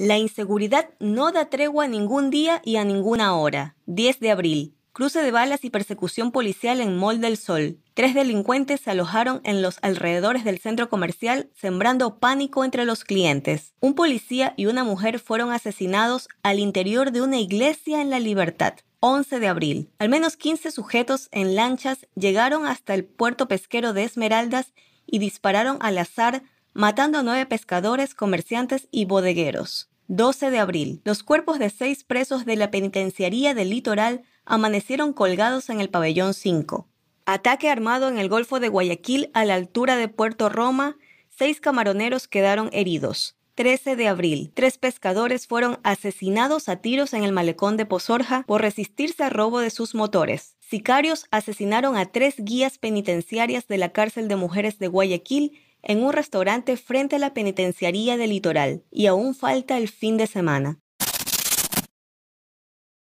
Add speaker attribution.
Speaker 1: La inseguridad no da tregua a ningún día y a ninguna hora. 10 de abril. Cruce de balas y persecución policial en Mol del Sol. Tres delincuentes se alojaron en los alrededores del centro comercial, sembrando pánico entre los clientes. Un policía y una mujer fueron asesinados al interior de una iglesia en la libertad. 11 de abril. Al menos 15 sujetos en lanchas llegaron hasta el puerto pesquero de Esmeraldas y dispararon al azar matando a nueve pescadores, comerciantes y bodegueros. 12 de abril. Los cuerpos de seis presos de la penitenciaría del litoral amanecieron colgados en el pabellón 5. Ataque armado en el Golfo de Guayaquil a la altura de Puerto Roma. Seis camaroneros quedaron heridos. 13 de abril, tres pescadores fueron asesinados a tiros en el malecón de Pozorja por resistirse al robo de sus motores. Sicarios asesinaron a tres guías penitenciarias de la cárcel de mujeres de Guayaquil en un restaurante frente a la penitenciaría del litoral, y aún falta el fin de semana.